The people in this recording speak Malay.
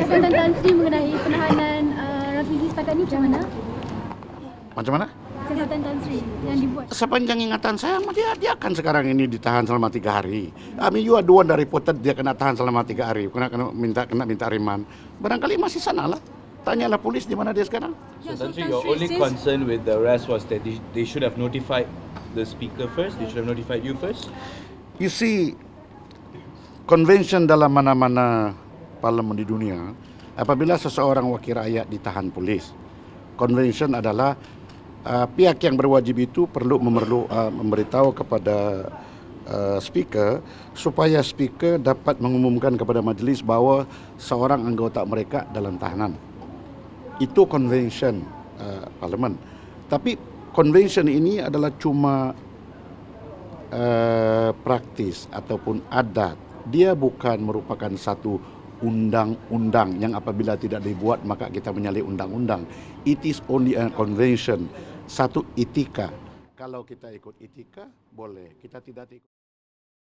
Kesan Tan Sri mengenai penahanan uh, Rafizi setakat ini macam mana? Macam mana? Sri yang dibuat. Sepanjang ingatan saya, dia, dia akan sekarang ini ditahan selama tiga hari. Kami juga dua dari reported dia kena tahan selama tiga hari. Kena, kena minta kena minta riman. Barangkali masih sana lah. Tanyalah polis di mana dia sekarang. Ya, Tan Sri, your only concern with the arrest was that they, they should have notified the speaker first. They should have notified you first. You see, convention dalam mana-mana parlimen di dunia apabila seseorang wakil rakyat ditahan polis convention adalah uh, pihak yang berwajib itu perlu memerlu uh, memberitahu kepada uh, speaker supaya speaker dapat mengumumkan kepada majlis bahawa seorang anggota mereka dalam tahanan itu convention uh, parlimen tapi convention ini adalah cuma uh, praktis ataupun adat dia bukan merupakan satu undang-undang yang apabila tidak dibuat maka kita menyalahi undang-undang. It is only a convention, satu etika. Kalau kita ikut etika, boleh. Kita tidak ikut.